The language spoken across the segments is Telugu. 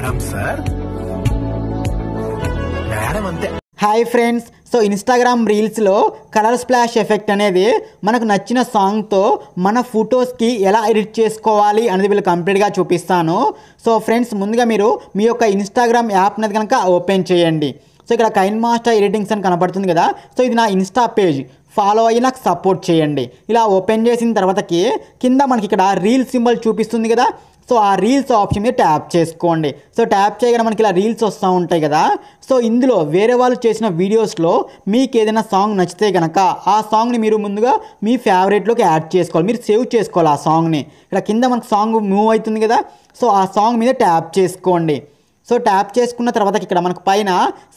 మేడం సార్ మేడం అంతే హాయ్ ఫ్రెండ్స్ సో ఇన్స్టాగ్రామ్ రీల్స్లో కలర్ స్ప్లాష్ ఎఫెక్ట్ అనేది మనకు నచ్చిన సాంగ్తో మన ఫొటోస్కి ఎలా ఎడిట్ చేసుకోవాలి అనేది వీళ్ళు కంప్లీట్గా చూపిస్తాను సో ఫ్రెండ్స్ ముందుగా మీరు మీ యొక్క ఇన్స్టాగ్రామ్ యాప్ అనేది కనుక ఓపెన్ చేయండి సో ఇక్కడ కైన్ మాస్టర్ ఎడిటింగ్స్ అని కనబడుతుంది కదా సో ఇది నా ఇన్స్టా పేజ్ ఫాలో అయ్యి నాకు సపోర్ట్ చేయండి ఇలా ఓపెన్ చేసిన తర్వాతకి కింద మనకి ఇక్కడ రీల్ సింబల్ చూపిస్తుంది కదా సో ఆ రీల్స్ ఆప్షన్ మీద ట్యాప్ చేసుకోండి సో ట్యాప్ చేయగానే మనకి ఇలా రీల్స్ వస్తూ ఉంటాయి కదా సో ఇందులో వేరే వాళ్ళు చేసిన వీడియోస్లో మీకు ఏదైనా సాంగ్ నచ్చితే కనుక ఆ సాంగ్ని మీరు ముందుగా మీ ఫేవరెట్లోకి యాడ్ చేసుకోవాలి మీరు సేవ్ చేసుకోవాలి ఆ సాంగ్ని ఇక్కడ కింద మనకు సాంగ్ మూవ్ అవుతుంది కదా సో ఆ సాంగ్ మీద ట్యాప్ చేసుకోండి సో ట్యాప్ చేసుకున్న తర్వాత ఇక్కడ మనకు పైన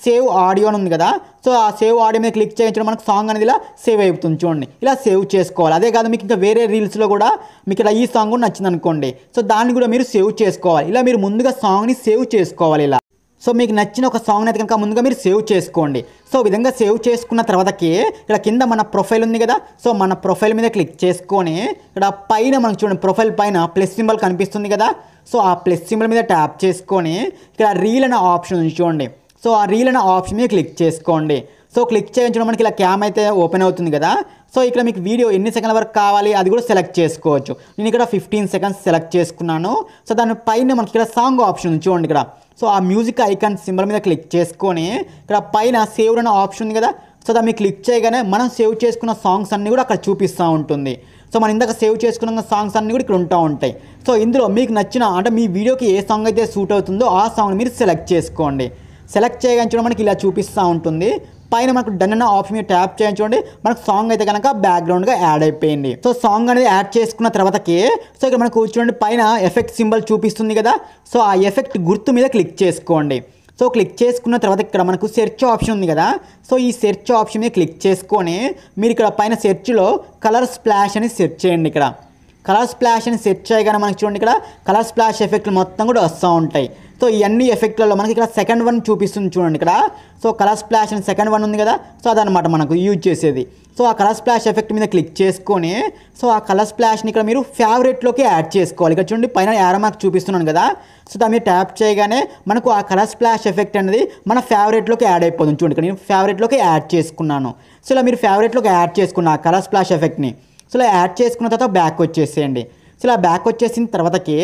సేవ్ ఆడియో అని ఉంది కదా సో ఆ సేవ్ ఆడియో మీద క్లిక్ చేయించడం మనకు సాంగ్ అనేది ఇలా సేవ్ అవుతుంది చూడండి ఇలా సేవ్ చేసుకోవాలి అదే కాదు మీకు ఇంకా వేరే రీల్స్లో కూడా మీకు ఇలా ఈ సాంగ్ కూడా నచ్చింది అనుకోండి సో దాన్ని కూడా మీరు సేవ్ చేసుకోవాలి ఇలా మీరు ముందుగా సాంగ్ని సేవ్ చేసుకోవాలి ఇలా సో మీకు నచ్చిన ఒక సాంగ్ అయితే కనుక ముందుగా మీరు సేవ్ చేసుకోండి సో విధంగా సేవ్ చేసుకున్న తర్వాతకి ఇక్కడ కింద మన ప్రొఫైల్ ఉంది కదా సో మన ప్రొఫైల్ మీద క్లిక్ చేసుకొని ఇక్కడ పైన మనకు చూడండి ప్రొఫైల్ పైన ప్లస్ సింబల్ కనిపిస్తుంది కదా సో ఆ ప్లస్ సింబల్ మీద ట్యాప్ చేసుకొని ఇక్కడ రీల్ అనే ఆప్షన్ ఉంది చూడండి సో ఆ రీల్ అనే ఆప్షన్ మీద క్లిక్ చేసుకోండి సో క్లిక్ చేయించడం మనకి ఇలా క్యామ్ అయితే ఓపెన్ అవుతుంది కదా సో ఇక్కడ మీకు వీడియో ఎన్ని సెకండ్ల వరకు కావాలి అది కూడా సెలెక్ట్ చేసుకోవచ్చు నేను ఇక్కడ ఫిఫ్టీన్ సెకండ్స్ సెలెక్ట్ చేసుకున్నాను సో దాని పైన మనకి ఇక్కడ సాంగ్ ఆప్షన్ ఉంది చూడండి ఇక్కడ సో ఆ మ్యూజిక్ ఐకాన్ సింబల్ మీద క్లిక్ చేసుకొని ఇక్కడ పైన సేవ్ అనే ఆప్షన్ ఉంది కదా సో దాన్ని క్లిక్ చేయగానే మనం సేవ్ చేసుకున్న సాంగ్స్ అన్నీ కూడా అక్కడ చూపిస్తూ ఉంటుంది సో మనం ఇందాక సేవ్ చేసుకున్న సాంగ్స్ అన్నీ కూడా ఇక్కడ ఉంటూ ఉంటాయి సో ఇందులో మీకు నచ్చిన అంటే మీ వీడియోకి ఏ సాంగ్ అయితే సూట్ అవుతుందో ఆ సాంగ్ మీరు సెలెక్ట్ చేసుకోండి సెలెక్ట్ చేయగానే మనకి ఇలా చూపిస్తూ ఉంటుంది పైన మనకు డన్ అన్న ఆప్షన్ మీద ట్యాప్ చేయండి మనకు సాంగ్ అయితే కనుక బ్యాక్గ్రౌండ్గా యాడ్ అయిపోయింది సో సాంగ్ అనేది యాడ్ చేసుకున్న తర్వాతకి సో ఇక్కడ మనకు చూడండి పైన ఎఫెక్ట్ సింబల్ చూపిస్తుంది కదా సో ఆ ఎఫెక్ట్ గుర్తు మీద క్లిక్ చేసుకోండి సో క్లిక్ చేసుకున్న తర్వాత ఇక్కడ మనకు సెర్చ్ ఆప్షన్ ఉంది కదా సో ఈ సెర్చ్ ఆప్షన్ మీద క్లిక్ చేసుకొని మీరు ఇక్కడ పైన సెర్చ్లో కలర్ స్ప్లాష్ అని సెర్చ్ చేయండి ఇక్కడ కలర్ స్ప్లాష్ అని సెర్చ్ చేయగానే మనకు చూడండి ఇక్కడ కలర్ స్ప్లాష్ ఎఫెక్ట్లు మొత్తం కూడా వస్తూ ఉంటాయి సో ఇవన్నీ ఎఫెక్ట్లలో మనకి ఇక్కడ సెకండ్ వన్ చూపిస్తుంది చూడండి ఇక్కడ సో కలర్ స్ప్లాష్ అని సెకండ్ వన్ ఉంది కదా సో అదనమాట మనకు యూజ్ చేసేది సో ఆ కలర్ స్ప్లాష్ ఎఫెక్ట్ మీద క్లిక్ చేసుకొని సో ఆ కలర్ స్ప్లాష్ని ఇక్కడ మీరు ఫేవరెట్లోకి యాడ్ చేసుకోవాలి ఇక్కడ చూడండి పైన యారో మార్క్ చూపిస్తున్నాను కదా సో దాని ట్యాప్ చేయగానే మనకు ఆ కలర్ స్ప్లాష్ ఎఫెక్ట్ అనేది మన ఫేవరెట్లోకి యాడ్ అయిపోతుంది చూడండి ఇక్కడ నేను ఫేవరెట్లోకి యాడ్ చేసుకున్నాను సో ఇలా మీరు ఫేవరెట్లోకి యాడ్ చేసుకున్న ఆ కలర్ స్ప్లాష్ ఎఫెక్ట్ని సో ఇలా యాడ్ చేసుకున్న తర్వాత బ్యాక్ వచ్చేసేయండి సో ఇలా బ్యాక్ వచ్చేసిన తర్వాతకి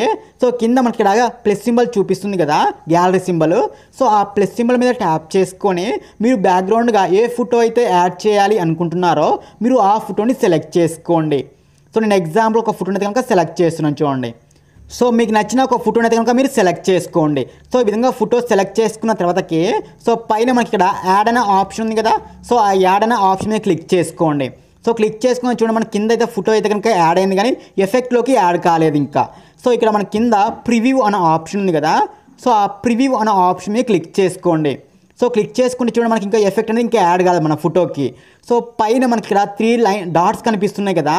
సో కింద మనకి ఇలాగా ప్లస్ సింబల్ చూపిస్తుంది కదా గ్యాలరీ సింబల్ సో ఆ ప్లస్ సింబల్ మీద ట్యాప్ చేసుకొని మీరు బ్యాక్గ్రౌండ్గా ఏ ఫోటో అయితే యాడ్ చేయాలి అనుకుంటున్నారో మీరు ఆ ఫోటోని సెలెక్ట్ చేసుకోండి సో నేను ఎగ్జాంపుల్ ఒక ఫోటోని అయితే కనుక సెలెక్ట్ చేస్తున్నాను చూడండి సో మీకు నచ్చిన ఒక ఫోటోని అయితే కనుక మీరు సెలెక్ట్ చేసుకోండి సో ఈ విధంగా ఫోటో సెలెక్ట్ చేసుకున్న తర్వాతకి సో పైన మనకి ఇక్కడ యాడ్ అనే ఆప్షన్ ఉంది కదా సో ఆ యాడ్ అనే ఆప్షన్ మీద క్లిక్ చేసుకోండి సో క్లిక్ చేసుకుని చూడండి మన కింద అయితే ఫోటో అయితే కనుక యాడ్ అయింది కానీ ఎఫెక్ట్లోకి యాడ్ కాలేదు ఇంకా సో ఇక్కడ మన కింద ప్రివ్యూ అనే ఆప్షన్ ఉంది కదా సో ఆ ప్రివ్యూ అనే ఆప్షన్ మీద క్లిక్ చేసుకోండి సో క్లిక్ చేసుకుంటే చూడండి మనకి ఇంకా ఎఫెక్ట్ అనేది ఇంకా యాడ్ కాదు మన ఫోటోకి సో పైన మనకి ఇక్కడ త్రీ లైన్ డాట్స్ కనిపిస్తున్నాయి కదా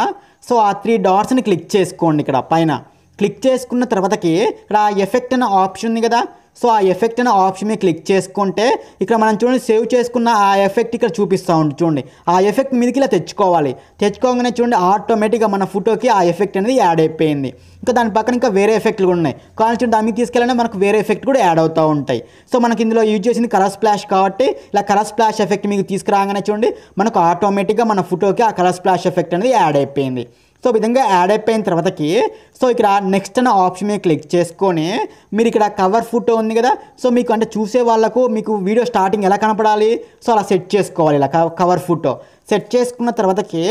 సో ఆ త్రీ డాట్స్ని క్లిక్ చేసుకోండి ఇక్కడ పైన క్లిక్ చేసుకున్న తర్వాతకి ఇక్కడ ఎఫెక్ట్ అనే ఆప్షన్ ఉంది కదా సో ఆ ఎఫెక్ట్ అనే ఆప్షన్ మీద క్లిక్ చేసుకుంటే ఇక్కడ మనం చూడండి సేవ్ చేసుకున్న ఆ ఎఫెక్ట్ ఇక్కడ చూపిస్తూ ఉంటుంది చూడండి ఆ ఎఫెక్ట్ మీదకి ఇలా తెచ్చుకోవాలి తెచ్చుకోగానే చూడండి ఆటోమేటిక్గా మన ఫోటోకి ఆ ఎఫెక్ట్ అనేది యాడ్ అయిపోయింది ఇంకా దాని పక్కన ఇంకా వేరే ఎఫెక్ట్లు కూడా ఉన్నాయి కానీ చూడండి దానికి తీసుకెళ్ళాలంటే మనకు వేరే ఎఫెక్ట్ కూడా యాడ్ అవుతూ ఉంటాయి సో మనకి ఇందులో యూజ్ చేసింది కలర్ స్ప్లాష్ కాబట్టి ఇలా కలర్ స్ప్లాష్ ఎఫెక్ట్ మీకు తీసుకురాగానే చూడండి మనకు ఆటోమేటిక్గా మన ఫోటోకి ఆ కలర్ స్ప్లాష్ ఎఫెక్ట్ అనేది యాడ్ అయిపోయింది సో విధంగా యాడ్ అయిపోయిన తర్వాతకి సో ఇక్కడ నెక్స్ట్ అన్న ఆప్షన్ మీద క్లిక్ చేసుకొని మీరు ఇక్కడ కవర్ ఫోటో ఉంది కదా సో మీకు అంటే చూసే వాళ్ళకు మీకు వీడియో స్టార్టింగ్ ఎలా కనపడాలి సో అలా సెట్ చేసుకోవాలి ఇలా కవర్ ఫోటో సెట్ చేసుకున్న తర్వాతకి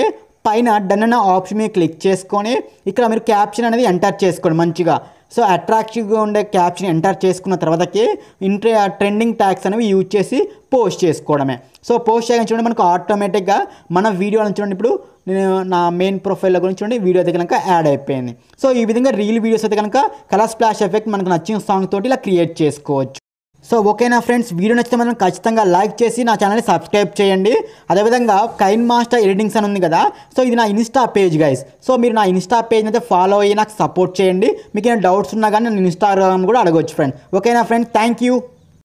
పైన డన్ అన్న ఆప్షన్ మీద క్లిక్ చేసుకొని ఇక్కడ మీరు క్యాప్షన్ అనేది ఎంటర్ చేసుకోండి మంచిగా సో అట్రాక్టివ్గా ఉండే క్యాప్షన్ ఎంటర్ చేసుకున్న తర్వాతకి ఇంట్రే ట్రెండింగ్ ట్యాగ్స్ అనేవి యూజ్ చేసి పోస్ట్ చేసుకోవడమే సో పోస్ట్ చేయడం చూడండి మనకు ఆటోమేటిక్గా మన వీడియో చూడండి ఇప్పుడు నేను నా మెయిన్ ప్రొఫైల్లో గురించి చూడండి వీడియో అయితే కనుక యాడ్ అయిపోయింది సో ఈ విధంగా రీల్ వీడియోస్ అయితే కనుక కలర్ స్ప్లాష్ ఎఫెక్ట్ మనకు నచ్చిన సాంగ్ తోటి ఇలా క్రియేట్ చేసుకోవచ్చు సో ఓకేనా ఫ్రెండ్స్ వీడియో నచ్చితే మనం ఖచ్చితంగా లైక్ చేసి నా ఛానల్ని సబ్స్క్రైబ్ చేయండి అదేవిధంగా కైన్ మాస్టర్ ఎడిటింగ్స్ అని ఉంది కదా సో ఇది నా ఇన్స్టా పేజ్ గైస్ సో మీరు నా ఇన్స్టా పేజ్ అయితే ఫాలో అయ్యి నాకు సపోర్ట్ చేయండి మీకు ఏమైనా డౌట్స్ ఉన్నా కానీ నేను ఇన్స్టాగ్రామ్ కూడా అడగవచ్చు ఫ్రెండ్స్ ఓకేనా ఫ్రెండ్స్ థ్యాంక్ యూ